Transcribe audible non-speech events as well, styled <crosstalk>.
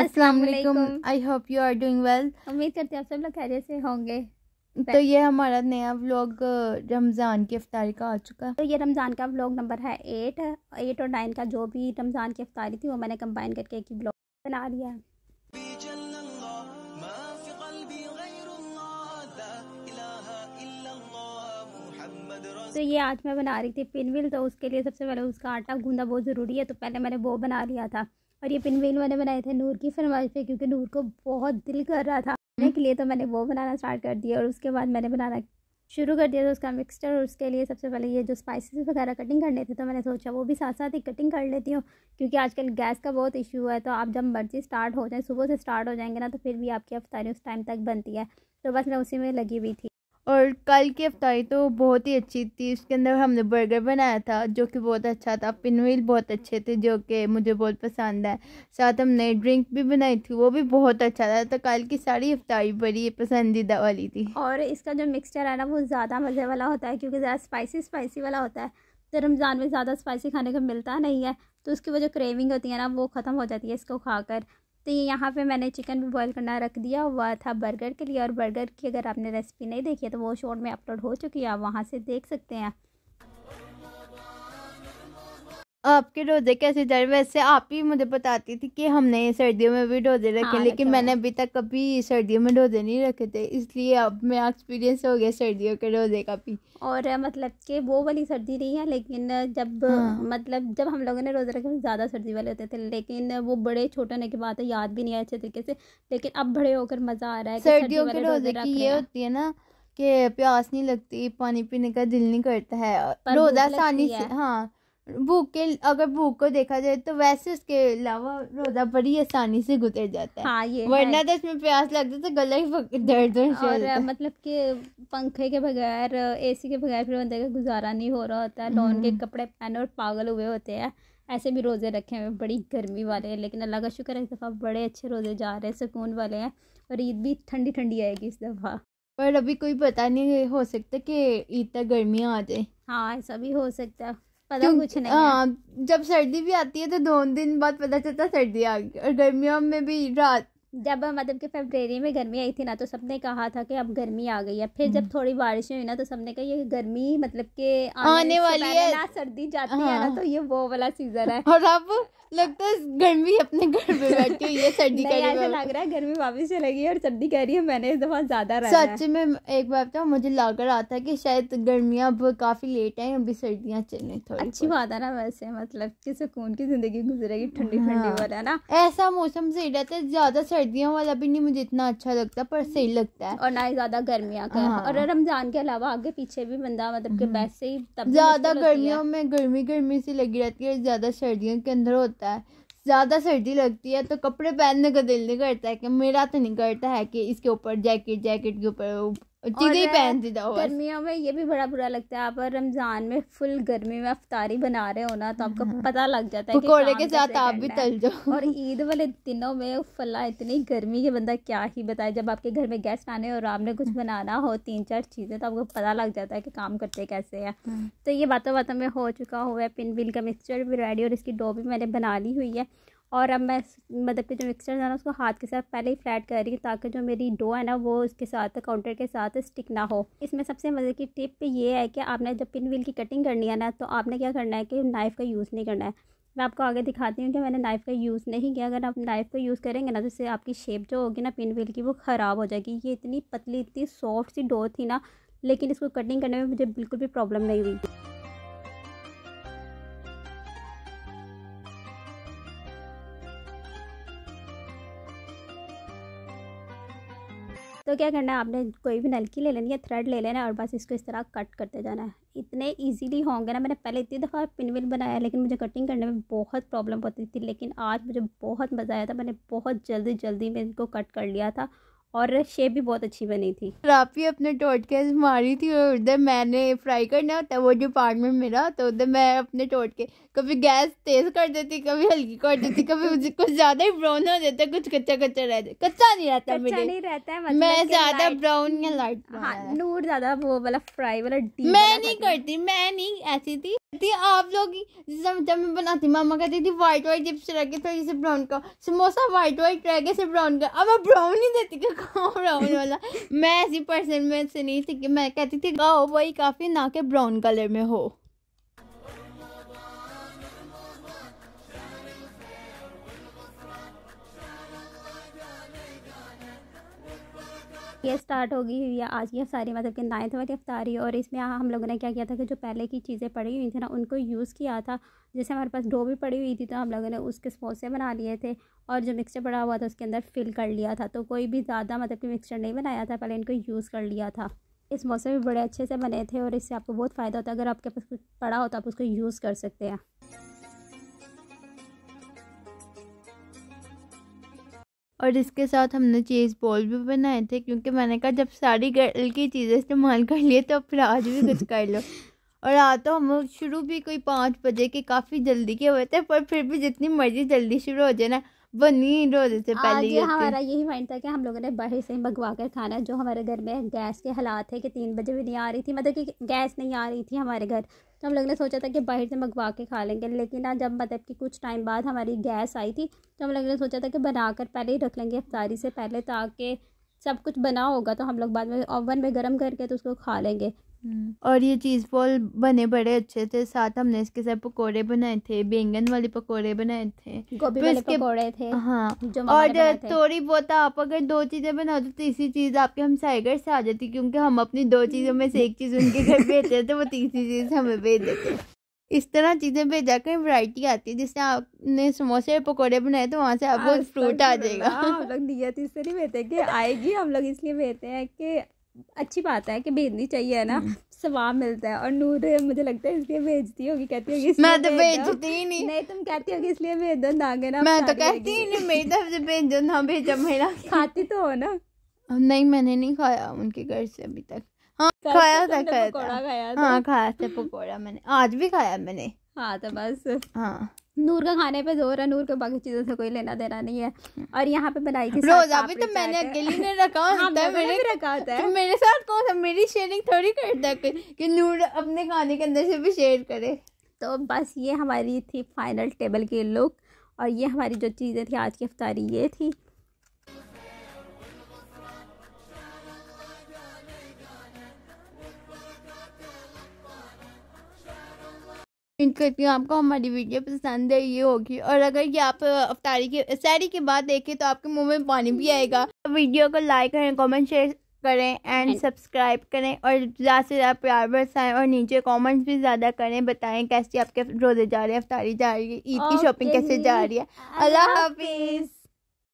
अस्सलाम वालेकुम I hope you are doing well उम्मीद करते हैं आप सब लोग खैरियत से होंगे तो ये हमारा नया व्लॉग रमज़ान के अफ्तारी का आ चुका है तो ये रमज़ान का व्लॉग नंबर है एट एट और नाइन का जो भी रमज़ान की अफ्तारी थी वो मैंने कंबाइन करके एक व्लॉग बना लिया है तो ये आज मैं बना रही थी पिनविल तो उसके लिए सबसे पहले उसका आटा गूंदा बहुत ज़रूरी है तो पहले मैंने वो बना लिया था और ये पिनवेल मैंने बनाए थे नूर की फरमाइश पे क्योंकि नूर को बहुत दिल कर रहा था खाने हम्म। के लिए तो मैंने वो बनाना स्टार्ट कर दिया और उसके बाद मैंने बनाना शुरू कर दिया था उसका मिक्सचर और उसके लिए सबसे पहले ये जो स्पाइसेस वगैरह कटिंग करने थे तो मैंने सोचा वो भी साथ साथ ही कटिंग कर लेती हूँ क्योंकि आजकल गैस का बहुत इशू है तो आप जब मर्जी स्टार्ट हो जाए सुबह से स्टार्ट हो जाएंगे ना तो फिर भी आपकी अफ्तारी उस टाइम तक बनती है तो बस मैं उसी में लगी हुई थी और कल की अफ्तारी तो बहुत ही अच्छी थी उसके अंदर हमने बर्गर बनाया था जो कि बहुत अच्छा था पिनवील बहुत अच्छे थे जो कि मुझे बहुत पसंद है साथ हमने ड्रिंक भी बनाई थी वो भी बहुत अच्छा था तो कल की सारी अफ्तारी बड़ी पसंदीदा वाली थी और इसका जो मिक्सचर है ना वो ज़्यादा मज़े वाला होता है क्योंकि ज़्यादा स्पाइसी स्पाइसी वाला होता है तो रमज़ान में ज़्यादा स्पाइसी खाने को मिलता नहीं है तो उसकी वो जो क्रेविंग होती है ना वो ख़त्म हो जाती है इसको खाकर तो ये यहाँ पे मैंने चिकन भी बॉईल करना रख दिया हुआ था बर्गर के लिए और बर्गर की अगर आपने रेसिपी नहीं देखी है तो वो शॉर्ट में अपलोड हो चुकी है आप वहाँ से देख सकते हैं आपके रोजे कैसे जा रहे वैसे आप ही मुझे बताती थी कि हमने सर्दियों में भी रोजे रखे हाँ, लेकिन अच्छा। मैंने अभी तक कभी सर्दियों में रोजे नहीं रखे थे इसलिए अब मेरा एक्सपीरियंस हो गया सर्दियों के रोजे का भी और मतलब कि वो वाली सर्दी नहीं है लेकिन जब हाँ। मतलब जब हम लोगों ने रोजे रखे ज़्यादा सर्दी वाले होते थे लेकिन वो बड़े छोटे होने की बात है याद भी नहीं है अच्छे तरीके से लेकिन अब बड़े होकर मज़ा आ रहा है सर्दियों के रोजे की ये होती है ना कि प्यास नहीं लगती पानी पीने का दिल नहीं करता है रोजा आसानी से हाँ भूख के अगर भूख को देखा जाए तो वैसे उसके अलावा रोजा बड़ी आसानी से गुजर जाता है हाँ ये वरना तो इसमें प्यास लगता तो गला ही दर्द और मतलब कि पंखे के बगैर एसी के बगैर फिर बंदे का गुजारा नहीं हो रहा होता है लोन के हम्म। कपड़े पहने और पागल हुए होते हैं ऐसे भी रोज़े रखे हुए बड़ी गर्मी वाले हैं लेकिन अल्लाह का शुक्र है इस दफ़ा बड़े अच्छे रोज़े जा रहे हैं सुकून वाले हैं और ईद भी ठंडी ठंडी आएगी इस दफ़ा पर अभी कोई पता नहीं हो सकता कि ईद तक गर्मियाँ आ जाए हाँ ऐसा भी हो सकता है पता कुछ नहीं आ, हाँ, जब सर्दी भी आती है तो दो दिन बाद पता चलता सर्दी आ गई और गर्मियों में भी रात जब मतलब कि फेबररी में गर्मी आई थी ना तो सबने कहा था कि अब गर्मी आ गई है फिर जब हम्म। थोड़ी बारिश हुई ना तो सबने कहा ये गर्मी मतलब के आने, आने वाली है ना सर्दी जाती हाँ। है ना हाँ। तो ये वो वाला सीजन है <laughs> और अब लगता है गर्मी अपने घर में बैठी हुई है सर्दी का ऐसा लग रहा है गर्मी वापस चले गई और सर्दी कह रही है मैंने इस दफा ज्यादा रहा सच में एक बार तो मुझे लग रहा था कि शायद गर्मियाँ अब काफी लेट है अभी सर्दियाँ चल रही थोड़ी अच्छी बात है ना वैसे मतलब कि सुकून की जिंदगी गुजरेगी ठंडी ठंडी हाँ। वाला ना ऐसा मौसम सही रहता है ज्यादा सर्दी सर्दियों वाला भी नहीं मुझे इतना अच्छा लगता पर हम्म। सही लगता है और ना ही ज्यादा गर्मियाँ का हाँ। और रमजान के अलावा आगे पीछे भी बंदा मतलब के हम्म। वैसे ही तब ज्यादा गर्मियों में गर्मी गर्मी सी लगी रहती है ज्यादा सर्दियों के अंदर होता है ज़्यादा सर्दी लगती है तो कपड़े पहनने का दिल नहीं करता है कि मेरा तो नहीं करता है कि इसके ऊपर जैकेट जैकेट के ऊपर चीज़ें ही पहन दी गर्मियों में ये भी बड़ा बुरा लगता है आप रमज़ान में फुल गर्मी में अफतारी बना रहे हो ना तो आपको हाँ। पता लग जाता है पकौड़े के साथ आप भी तल जाओ और ईद वाले दिनों में फला इतनी गर्मी के बंदा क्या ही बताए जब आपके घर में गेस्ट आने और आपने कुछ हाँ। बनाना हो तीन चार चीज़ें तो आपको पता लग जाता है कि काम करते कैसे है हाँ। तो ये बातों बातों में हो चुका हुआ है पिन बिल का मिक्सचर भी रेडी और इसकी डो भी मैंने बना ली हुई है और अब मैं मतलब कि जो मिक्सचर है ना उसको हाथ के साथ पहले ही फ्लैट कर रही हूँ ताकि जो मेरी डो है ना वो उसके साथ काउंटर के साथ स्टिक ना हो इसमें सबसे मज़े की टिप ये है कि आपने जब पिन व्हील की कटिंग करनी है ना तो आपने क्या करना है कि नाइफ़ का यूज़ नहीं करना है मैं आपको आगे दिखाती हूँ कि मैंने नाइफ़ का यूज़ नहीं किया अगर आप नाइफ़ का यूज़ करेंगे ना तो इससे आपकी शेप जो होगी ना पिन व्हील की वो ख़राब हो जाएगी ये इतनी पतली इतनी सॉफ्ट सी डो थी ना लेकिन इसको कटिंग करने में मुझे बिल्कुल भी प्रॉब्लम नहीं हुई तो क्या करना है आपने कोई भी नलकी ले लेनी है थ्रेड ले लेना है और बस इसको इस तरह कट करते जाना है इतने इजीली होंगे ना मैंने पहले इतनी दफ़ा पिनविल बनाया लेकिन मुझे कटिंग करने में बहुत प्रॉब्लम होती थी लेकिन आज मुझे बहुत मज़ा आया था मैंने बहुत जल्दी जल्दी में इनको कट कर लिया था और शेप भी बहुत अच्छी बनी थी राफी अपने टोटके मारी थी और उधर मैंने फ्राई करना होता वो जो पार्ट में मेरा तो उधर मैं अपने टोटके कभी गैस तेज़ कर देती कभी हल्की कर देती कभी कुछ ज़्यादा ही ब्राउन हो जाता कुछ कच्चा कच्चा रह जाता कच्चा नहीं रहता कच्चा नहीं रहता है मतलब मैं ज़्यादा ब्राउन या लाइट हाँ, नूर ज़्यादा वो वाला फ्राई वाला मैं नहीं करती मैं नहीं ऐसी थी थी आप लोग जब जब मैं बनाती मामा कहती थी वाइट वाइट चिप्स गए थोड़ी से ब्राउन का समोसा वाइट वाइट गए से ब्राउन का अब मैं ब्राउन ही देती कि कहाँ ब्राउन वाला मैं ऐसी पर्सन में से नहीं थी कि मैं कहती थी गाओ वही काफ़ी ना के ब्राउन कलर में हो ये स्टार्ट होगी हुई है आज की अफ्तारी मतलब कि नाइन्थ वाली हफ्तारी और इसमें हम लोगों ने क्या किया था कि जो पहले की चीज़ें पड़ी हुई थी ना उनको यूज़ किया था जैसे हमारे पास डो भी पड़ी हुई थी तो हम लोगों ने उसके समोसे बना लिए थे और जो मिक्सचर पड़ा हुआ था उसके अंदर फिल कर लिया था तो कोई भी ज़्यादा मतलब कि मिक्सचर नहीं बनाया था पहले इनको यूज़ कर लिया था इस मौसम में बड़े अच्छे से बने थे और इससे आपको बहुत फ़ायदा होता है अगर आपके पास कुछ पड़ा हो तो आप उसको यूज़ कर सकते हैं और इसके साथ हमने चीज़ बॉल भी बनाए थे क्योंकि मैंने कहा जब सारी गर्ल की चीज़ें इस्तेमाल कर लिए तो फिर आज भी कुछ कर लो <laughs> और आ हाँ, तो हम शुरू भी कोई पाँच बजे के काफ़ी जल्दी के हुए थे पर फिर भी जितनी मर्ज़ी जल्दी शुरू हो जाए ना नींद हो से पहले आज हमारा यही माइंड था कि हम लोगों ने बाहर से भगवा कर खाना जो हमारे घर में गैस के हालात है कि तीन बजे भी नहीं आ रही थी मतलब कि गैस नहीं आ रही थी हमारे घर तो हम लोगों ने सोचा था कि बाहर से मंगवा के खा लेंगे लेकिन ना जब मतलब कि कुछ टाइम बाद हमारी गैस आई थी तो हम लोगों ने सोचा था कि बना कर पहले ही रख लेंगे अफ्तारी से पहले ताकि सब कुछ बना होगा तो हम लोग बाद में ओवन में गर्म करके तो उसको खा लेंगे हम्म। और ये चीज़ बॉल बने बड़े अच्छे थे साथ हमने इसके साथ पकोड़े बनाए थे बैंगन वाले पकोड़े बनाए थे गोभी वाले पकोड़े थे हाँ और थोड़ी बहुत आप अगर दो चीज़ें बनाओ तो तीसरी चीज़ आपके हम घर से आ जाती क्योंकि हम अपनी दो चीज़ों में से एक चीज़ उनके घर भेजते थे तो वो तीसरी चीज़ हमें भेज देते इस तरह चीज़ें भेजा कर वैरायटी आती है जिससे आपने समोसे और पकौड़े बनाए तो वहाँ से आपको फ्रूट आ जाएगा हाँ, हम लोग नियत इससे नहीं भेजते कि आएगी हम लोग इसलिए भेजते हैं कि अच्छी बात है कि भेजनी चाहिए है ना हम्म। सवाब मिलता है और नूर मुझे लगता है इसलिए भेजती होगी कहती होगी मैं तो भेजती ही नहीं नहीं तुम कहती होगी इसलिए भेज दो ना मैं तो कहती ही नहीं मेरी तरफ से भेजो ना भेजो मेरा <laughs> खाती तो हो ना नहीं मैंने नहीं खाया उनके घर से अभी तक हाँ खाया था खाया था हाँ खाया था पकौड़ा मैंने आज भी खाया मैंने हाँ तो बस हाँ नूर का खाने पे जोर है नूर के बाकी चीजों से कोई लेना देना नहीं है और यहाँ पे बनाई थी रोज अभी तो मैंने अकेले हाँ, ने रखा होता है मैंने रखा होता है मेरे साथ कौन सा मेरी शेयरिंग थोड़ी करता है कि नूर अपने खाने के अंदर से भी शेयर करे तो बस ये हमारी थी फाइनल टेबल की लुक और ये हमारी जो चीज़ें थी आज की अफ्तारी ये थी उम्मीद करती हूँ आपको हमारी वीडियो पसंद है ये होगी और अगर ये आप अफ्तारी के सैरी के बाद देखें तो आपके मुंह में पानी भी आएगा वीडियो को लाइक करें कमेंट शेयर करें एंड सब्सक्राइब करें और ज़्यादा से ज़्यादा प्यार बरसाएं और नीचे कमेंट्स भी ज़्यादा करें बताएं कैसे आपके रोज़े जा रहे हैं अफ्तारी जा रही है ईद की शॉपिंग कैसे जा रही है अल्लाह हाफिज़